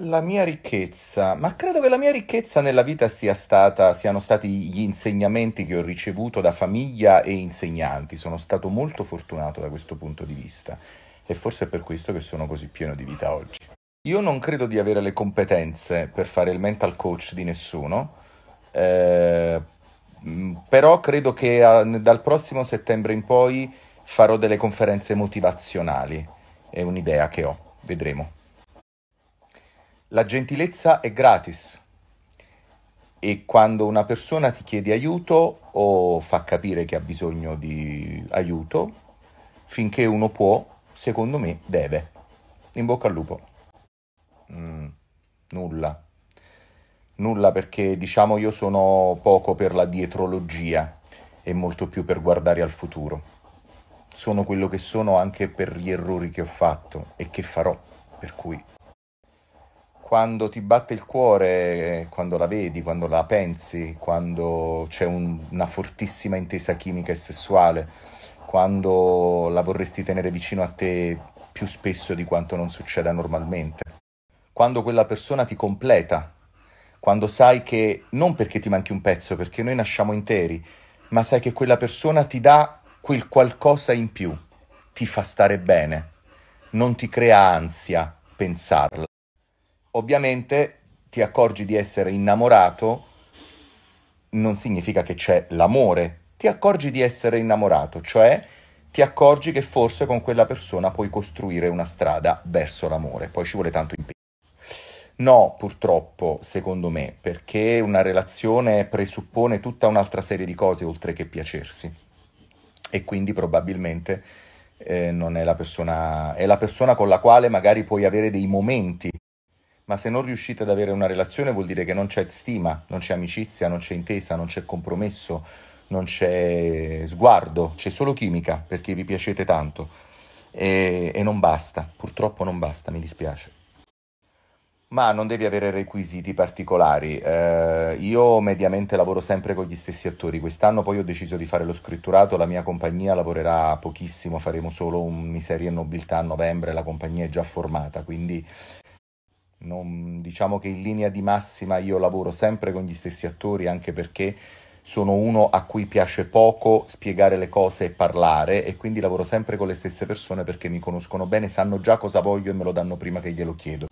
La mia ricchezza, ma credo che la mia ricchezza nella vita sia stata, siano stati gli insegnamenti che ho ricevuto da famiglia e insegnanti. Sono stato molto fortunato da questo punto di vista e forse è per questo che sono così pieno di vita oggi. Io non credo di avere le competenze per fare il mental coach di nessuno, eh, mm, però credo che a, dal prossimo settembre in poi farò delle conferenze motivazionali. È un'idea che ho, vedremo. La gentilezza è gratis e quando una persona ti chiede aiuto o fa capire che ha bisogno di aiuto, finché uno può, secondo me deve. In bocca al lupo. Mm, nulla. Nulla perché diciamo io sono poco per la dietrologia e molto più per guardare al futuro. Sono quello che sono anche per gli errori che ho fatto e che farò, per cui quando ti batte il cuore, quando la vedi, quando la pensi, quando c'è un, una fortissima intesa chimica e sessuale, quando la vorresti tenere vicino a te più spesso di quanto non succeda normalmente, quando quella persona ti completa, quando sai che non perché ti manchi un pezzo, perché noi nasciamo interi, ma sai che quella persona ti dà quel qualcosa in più, ti fa stare bene, non ti crea ansia pensarla ovviamente ti accorgi di essere innamorato, non significa che c'è l'amore, ti accorgi di essere innamorato, cioè ti accorgi che forse con quella persona puoi costruire una strada verso l'amore, poi ci vuole tanto impegno. No, purtroppo, secondo me, perché una relazione presuppone tutta un'altra serie di cose oltre che piacersi e quindi probabilmente eh, non è la persona, è la persona con la quale magari puoi avere dei momenti ma se non riuscite ad avere una relazione vuol dire che non c'è stima, non c'è amicizia, non c'è intesa, non c'è compromesso, non c'è sguardo, c'è solo chimica perché vi piacete tanto e, e non basta, purtroppo non basta, mi dispiace. Ma non devi avere requisiti particolari. Eh, io mediamente lavoro sempre con gli stessi attori. Quest'anno poi ho deciso di fare lo scritturato, la mia compagnia lavorerà pochissimo, faremo solo un Miserie e nobiltà a novembre, la compagnia è già formata, quindi non, diciamo che in linea di massima io lavoro sempre con gli stessi attori anche perché sono uno a cui piace poco spiegare le cose e parlare e quindi lavoro sempre con le stesse persone perché mi conoscono bene, sanno già cosa voglio e me lo danno prima che glielo chiedo.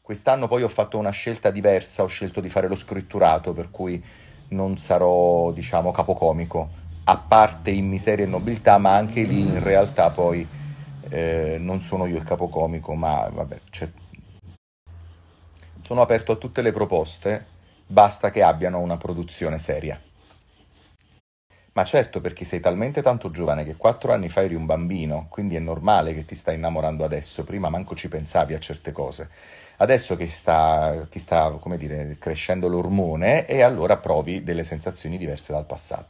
Quest'anno poi ho fatto una scelta diversa, ho scelto di fare lo scritturato per cui non sarò diciamo capocomico, a parte in miseria e nobiltà ma anche lì in realtà poi eh, non sono io il capocomico ma vabbè c'è sono aperto a tutte le proposte, basta che abbiano una produzione seria. Ma certo, perché sei talmente tanto giovane che quattro anni fa eri un bambino, quindi è normale che ti stai innamorando adesso, prima manco ci pensavi a certe cose. Adesso che sta, ti sta, come dire, crescendo l'ormone e allora provi delle sensazioni diverse dal passato.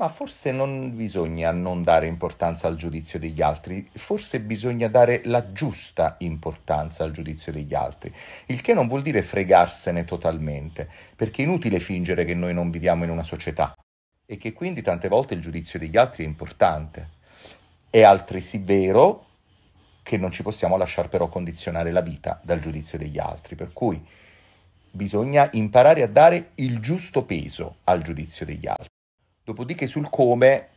Ma forse non bisogna non dare importanza al giudizio degli altri, forse bisogna dare la giusta importanza al giudizio degli altri, il che non vuol dire fregarsene totalmente, perché è inutile fingere che noi non viviamo in una società e che quindi tante volte il giudizio degli altri è importante. È altresì vero che non ci possiamo lasciar però condizionare la vita dal giudizio degli altri, per cui bisogna imparare a dare il giusto peso al giudizio degli altri. Dopodiché sul come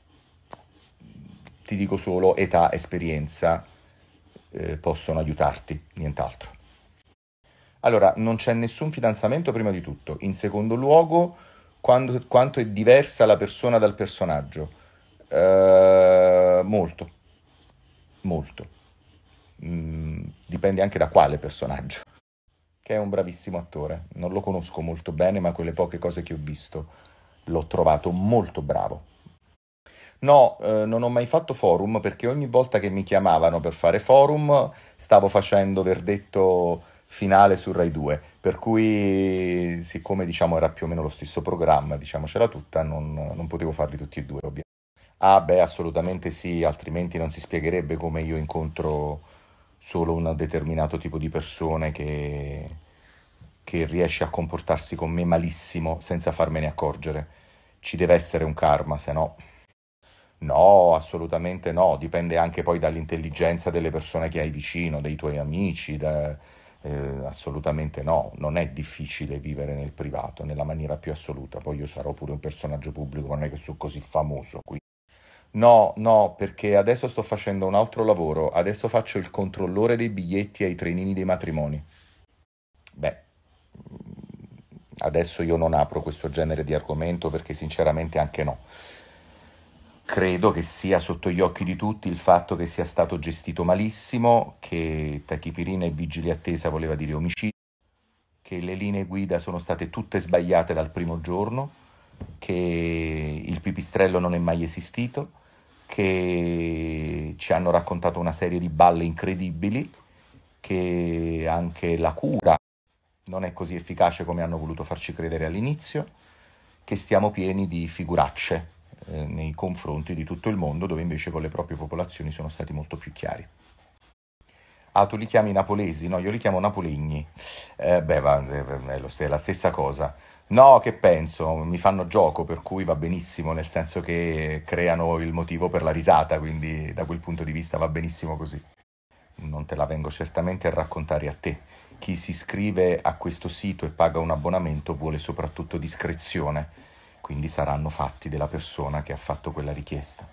ti dico solo età, esperienza eh, possono aiutarti, nient'altro. Allora, non c'è nessun fidanzamento prima di tutto. In secondo luogo, quando, quanto è diversa la persona dal personaggio? Eh, molto, molto. Mm, dipende anche da quale personaggio. Che è un bravissimo attore. Non lo conosco molto bene, ma quelle poche cose che ho visto l'ho trovato molto bravo. No, eh, non ho mai fatto forum perché ogni volta che mi chiamavano per fare forum stavo facendo verdetto finale su Rai 2, per cui siccome diciamo era più o meno lo stesso programma, diciamo c'era tutta, non, non potevo farli tutti e due ovviamente. Ah beh, assolutamente sì, altrimenti non si spiegherebbe come io incontro solo un determinato tipo di persone che, che riesce a comportarsi con me malissimo senza farmene accorgere. Ci deve essere un karma, se no... No, assolutamente no, dipende anche poi dall'intelligenza delle persone che hai vicino, dei tuoi amici, da, eh, assolutamente no, non è difficile vivere nel privato, nella maniera più assoluta, poi io sarò pure un personaggio pubblico, non è che sono così famoso qui. No, no, perché adesso sto facendo un altro lavoro, adesso faccio il controllore dei biglietti ai trenini dei matrimoni. Beh, Adesso io non apro questo genere di argomento perché sinceramente anche no. Credo che sia sotto gli occhi di tutti il fatto che sia stato gestito malissimo, che tachipirina e vigili attesa voleva dire omicidio, che le linee guida sono state tutte sbagliate dal primo giorno, che il pipistrello non è mai esistito, che ci hanno raccontato una serie di balle incredibili, che anche la cura non è così efficace come hanno voluto farci credere all'inizio, che stiamo pieni di figuracce eh, nei confronti di tutto il mondo, dove invece con le proprie popolazioni sono stati molto più chiari. Ah, tu li chiami napolesi? No, io li chiamo napolegni. Eh, beh, va, eh, è la stessa cosa. No, che penso, mi fanno gioco, per cui va benissimo, nel senso che creano il motivo per la risata, quindi da quel punto di vista va benissimo così. Non te la vengo certamente a raccontare a te chi si iscrive a questo sito e paga un abbonamento vuole soprattutto discrezione, quindi saranno fatti della persona che ha fatto quella richiesta.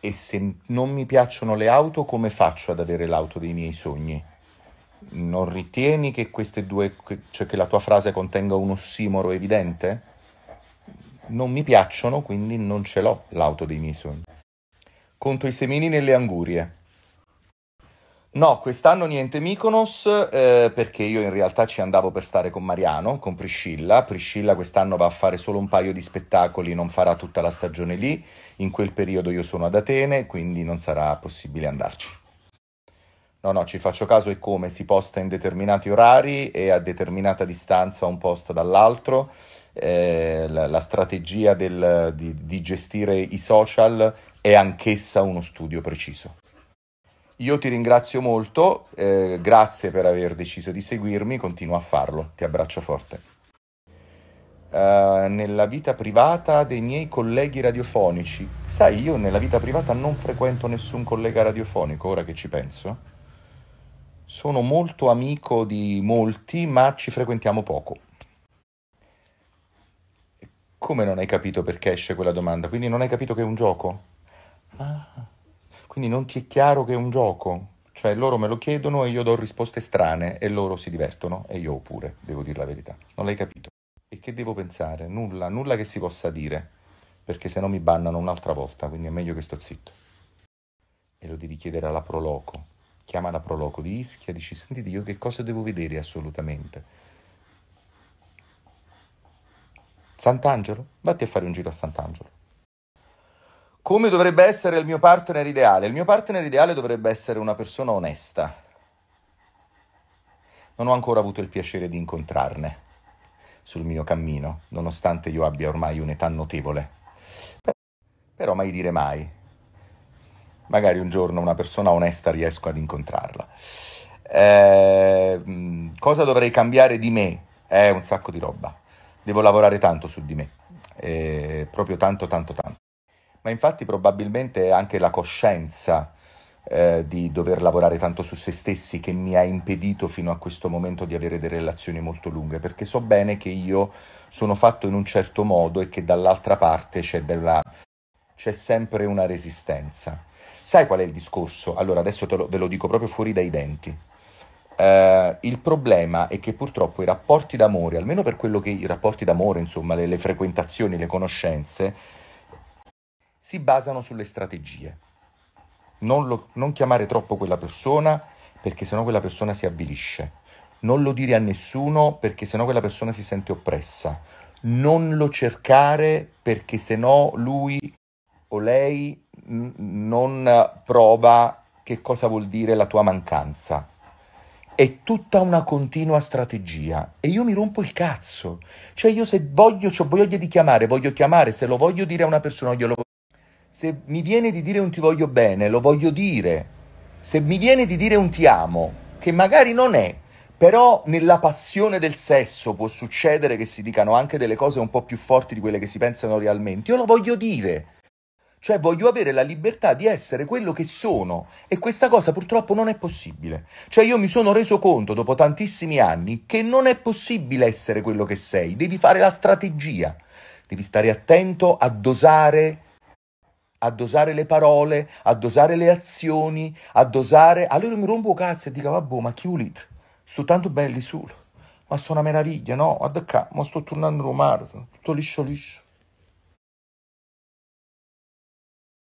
E se non mi piacciono le auto, come faccio ad avere l'auto dei miei sogni? Non ritieni che queste due, cioè che la tua frase contenga un ossimoro evidente? Non mi piacciono, quindi non ce l'ho l'auto dei miei sogni. Conto i semini nelle angurie. No, quest'anno niente Mykonos eh, perché io in realtà ci andavo per stare con Mariano, con Priscilla. Priscilla quest'anno va a fare solo un paio di spettacoli, non farà tutta la stagione lì. In quel periodo io sono ad Atene, quindi non sarà possibile andarci. No, no, ci faccio caso e come si posta in determinati orari e a determinata distanza un posto dall'altro. Eh, la, la, strategia del, di, di gestire i social è anch'essa uno studio preciso. Io ti ringrazio molto, eh, grazie per aver deciso di seguirmi, continua a farlo, ti abbraccio forte. Uh, nella vita privata dei miei colleghi radiofonici. Sai, io nella vita privata non frequento nessun collega radiofonico, ora che ci penso. Sono molto amico di molti, ma ci frequentiamo poco. Come non hai capito perché esce quella domanda? Quindi non hai capito che è un gioco? Ah quindi non ti è chiaro che è un gioco. Cioè loro me lo chiedono e io do risposte strane e loro si divertono e io pure, devo dire la verità. Non l'hai capito. E che devo pensare? Nulla, nulla che si possa dire, perché se no mi bannano un'altra volta, quindi è meglio che sto zitto. E lo devi chiedere alla Proloco. Chiama la Proloco di Ischia, dici, sentite io che cosa devo vedere assolutamente. Sant'Angelo? Vatti a fare un giro a Sant'Angelo. Come dovrebbe essere il mio partner ideale? Il mio partner ideale dovrebbe essere una persona onesta. Non ho ancora avuto il piacere di incontrarne sul mio cammino, nonostante io abbia ormai un'età notevole. Però mai dire mai. Magari un giorno una persona onesta riesco ad incontrarla. Eh, cosa dovrei cambiare di me? È eh, un sacco di roba. Devo lavorare tanto su di me. Eh, proprio tanto, tanto, tanto ma infatti probabilmente anche la coscienza eh, di dover lavorare tanto su se stessi che mi ha impedito fino a questo momento di avere delle relazioni molto lunghe, perché so bene che io sono fatto in un certo modo e che dall'altra parte c'è, della, c'è sempre una resistenza. Sai qual è il discorso? Allora, adesso lo, ve lo dico proprio fuori dai denti. Uh, il problema è che purtroppo i rapporti d'amore, almeno per quello che i rapporti d'amore, insomma, le, le frequentazioni, le conoscenze, si basano sulle strategie. Non, lo, non chiamare troppo quella persona perché sennò quella persona si avvilisce. Non lo dire a nessuno perché sennò quella persona si sente oppressa. Non lo cercare perché sennò lui o lei n- non prova che cosa vuol dire la tua mancanza. È tutta una continua strategia e io mi rompo il cazzo. Cioè io se voglio, cioè voglio di chiamare, voglio chiamare, se lo voglio dire a una persona, glielo voglio se mi viene di dire un ti voglio bene, lo voglio dire. Se mi viene di dire un ti amo, che magari non è, però nella passione del sesso può succedere che si dicano anche delle cose un po' più forti di quelle che si pensano realmente. Io lo voglio dire. Cioè voglio avere la libertà di essere quello che sono e questa cosa purtroppo non è possibile. Cioè io mi sono reso conto dopo tantissimi anni che non è possibile essere quello che sei, devi fare la strategia, devi stare attento a dosare a dosare le parole, a dosare le azioni, a dosare... Allora mi rompo cazzo e dico, vabbè, ma chi volete? Sto tanto belli solo. Ma sto una meraviglia, no? Guarda qua, ma sto tornando a Roma, tutto liscio liscio.